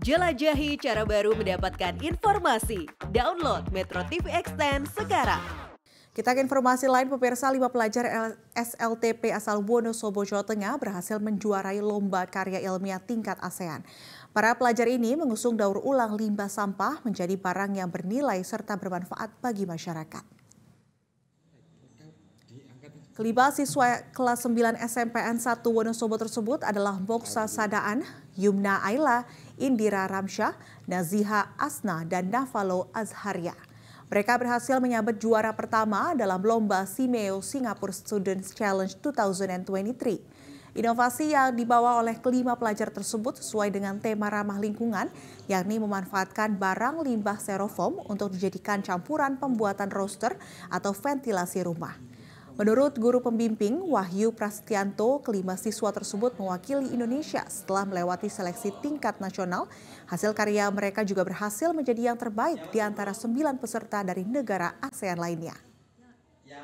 Jelajahi cara baru mendapatkan informasi. Download Metro TV Extend sekarang. Kita ke informasi lain, pemirsa lima pelajar SLTP asal Wonosobo, Jawa Tengah berhasil menjuarai lomba karya ilmiah tingkat ASEAN. Para pelajar ini mengusung daur ulang limbah sampah menjadi barang yang bernilai serta bermanfaat bagi masyarakat. Kelima siswa kelas 9 SMPN 1 Wonosobo tersebut adalah Boksa Sadaan, Yumna Aila, Indira Ramsyah, Naziha Asna, dan Navalo Azharia. Mereka berhasil menyabet juara pertama dalam lomba Simeo Singapore Students Challenge 2023. Inovasi yang dibawa oleh kelima pelajar tersebut sesuai dengan tema ramah lingkungan, yakni memanfaatkan barang limbah serofoam untuk dijadikan campuran pembuatan roster atau ventilasi rumah. Menurut guru pembimbing Wahyu Prasetyanto, kelima siswa tersebut mewakili Indonesia setelah melewati seleksi tingkat nasional. Hasil karya mereka juga berhasil menjadi yang terbaik di antara sembilan peserta dari negara ASEAN lainnya. Ya,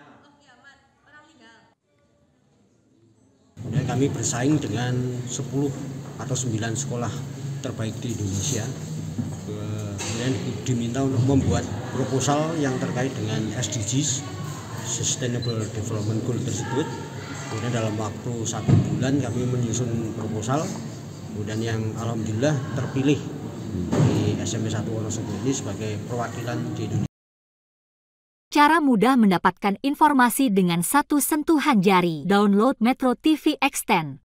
kami bersaing dengan 10 atau 9 sekolah terbaik di Indonesia kemudian diminta untuk membuat proposal yang terkait dengan SDGs Sustainable Development Goal tersebut. Kemudian dalam waktu satu bulan kami menyusun proposal. Kemudian yang alhamdulillah terpilih di SMP 1 Wonosobo ini sebagai perwakilan di Indonesia. Cara mudah mendapatkan informasi dengan satu sentuhan jari. Download Metro TV Extend.